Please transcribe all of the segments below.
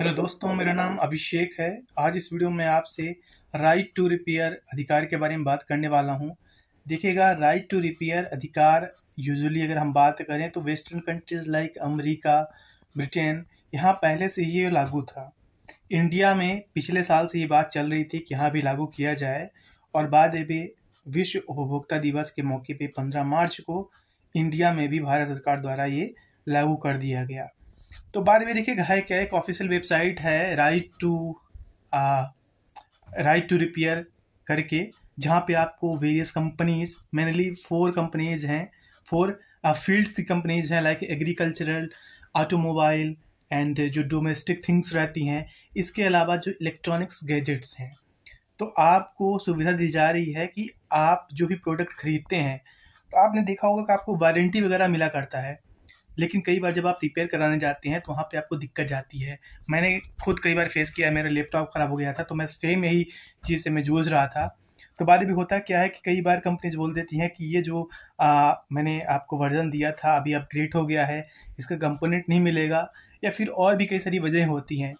hello दोस्तों मेरा नाम अभिषेक है आज इस वीडियो में आपसे राइट टू रिपेयर अधिकार के बारे में बात करने वाला हूं देखिएगा राइट टू रिपेयर अधिकार यूजुअली अगर हम बात करें तो western countries like America Britain यहाँ पहले से ही ये लागू था इंडिया में पिछले साल से ये बात चल रही थी कि यहाँ भी लागू किया जाए और बाद में विश्व उपभोक्ता दिवस के मौके पर पंद्रह मार्च को इंडिया में भी भारत सरकार द्वारा ये लागू कर दिया गया तो बाद में देखिए है क्या एक ऑफिशियल वेबसाइट है right to right to repair करके जहाँ पे आपको various companies mainly four companies हैं फोर फील्ड्स की कंपनीज हैं लाइक एग्रीकल्चरल ऑटोमोबाइल एंड जो डोमेस्टिक थिंग्स रहती हैं इसके अलावा जो इलेक्ट्रॉनिक्स गैजेट्स हैं तो आपको सुविधा दी जा रही है कि आप जो भी प्रोडक्ट खरीदते हैं तो आपने देखा होगा कि आपको वारंटी वगैरह मिला करता है लेकिन कई बार जब आप रिपेयर कराने जाते हैं तो वहाँ पे आपको दिक्कत जाती है मैंने खुद कई बार फेस किया मेरा लैपटॉप ख़राब हो गया था तो मैं सेम यही चीज़ से मैं जूझ रहा था तो बाद भी होता क्या है कि कई बार कंपनीज बोल देती हैं कि ये जो आ, मैंने आपको वर्जन दिया था अभी अपग्रेड हो गया है इसका कंपोनेंट नहीं मिलेगा या फिर और भी कई सारी वजह होती हैं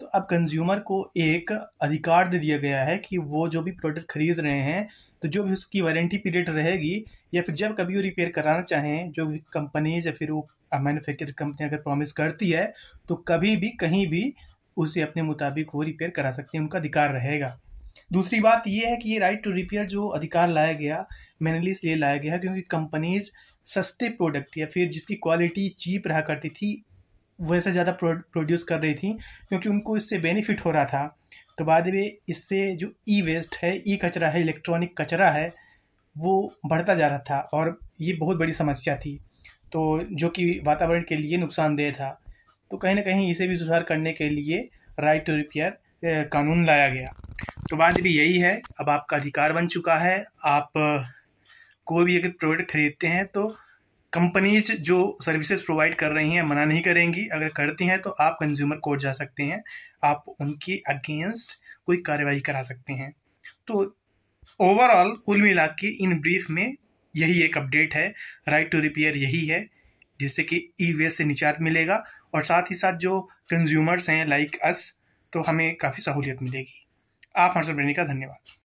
तो अब कंज्यूमर को एक अधिकार दे दिया गया है कि वो जो भी प्रोडक्ट खरीद रहे हैं तो जो भी उसकी वारंटी पीरियड रहेगी या फिर जब कभी वो रिपेयर कराना चाहें जो भी कंपनीज या फिर वो मैन्युफैक्चर कंपनी अगर प्रॉमिस करती है तो कभी भी कहीं भी उसे अपने मुताबिक वो रिपेयर करा सकते हैं उनका अधिकार रहेगा दूसरी बात यह है कि ये राइट टू रिपेयर जो अधिकार लाया गया मैनली इसलिए लाया गया क्योंकि कंपनीज सस्ते प्रोडक्ट या फिर जिसकी क्वालिटी चीप रहा करती थी वैसे ज़्यादा प्रोड्यूस कर रही थी क्योंकि उनको इससे बेनिफिट हो रहा था तो बाद में इससे जो ई वेस्ट है ई कचरा है इलेक्ट्रॉनिक कचरा है वो बढ़ता जा रहा था और ये बहुत बड़ी समस्या थी तो जो कि वातावरण के लिए नुकसानदेह था तो कहीं ना कहीं इसे भी सुधार करने के लिए राइट टू रिपेयर कानून लाया गया तो बात भी यही है अब आपका अधिकार बन चुका है आप कोई भी अगर प्रोडक्ट खरीदते हैं तो कंपनीज जो सर्विसेज प्रोवाइड कर रही हैं मना नहीं करेंगी अगर करती हैं तो आप कंज्यूमर कोर्ट जा सकते हैं आप उनकी अगेंस्ट कोई कार्रवाई करा सकते हैं तो ओवरऑल कुल मिला के इन ब्रीफ में यही एक अपडेट है राइट टू रिपेयर यही है जिससे कि ई वेस्ट से निजात मिलेगा और साथ ही साथ जो कंज्यूमर्स हैं लाइक अस तो हमें काफ़ी सहूलियत मिलेगी आप हमारे सुनने का धन्यवाद